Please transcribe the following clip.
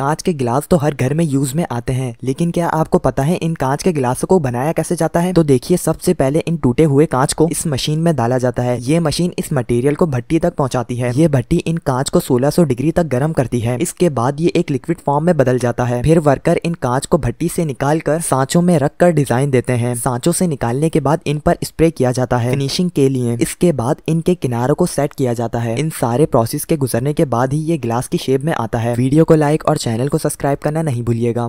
कांच के गिलास तो हर घर में यूज में आते हैं लेकिन क्या आपको पता है इन कांच के गिलासों को बनाया कैसे जाता है तो देखिए सबसे पहले इन टूटे हुए कांच को इस मशीन में डाला जाता है ये मशीन इस मटेरियल को भट्टी तक पहुंचाती है ये भट्टी इन कांच को 1600 डिग्री तक गर्म करती है इसके बाद ये एक लिक्विड फॉर्म में बदल जाता है फिर वर्कर इन कांच को भट्टी से निकाल कर सांचों में रख कर डिजाइन देते हैं सांचों से निकालने के बाद इन पर स्प्रे किया जाता है फिनिशिंग के लिए इसके बाद इनके किनारों को सेट किया जाता है इन सारे प्रोसेस के गुजरने के बाद ही ये गिलास की शेप में आता है वीडियो को लाइक और चैनल को सब्सक्राइब करना नहीं भूलिएगा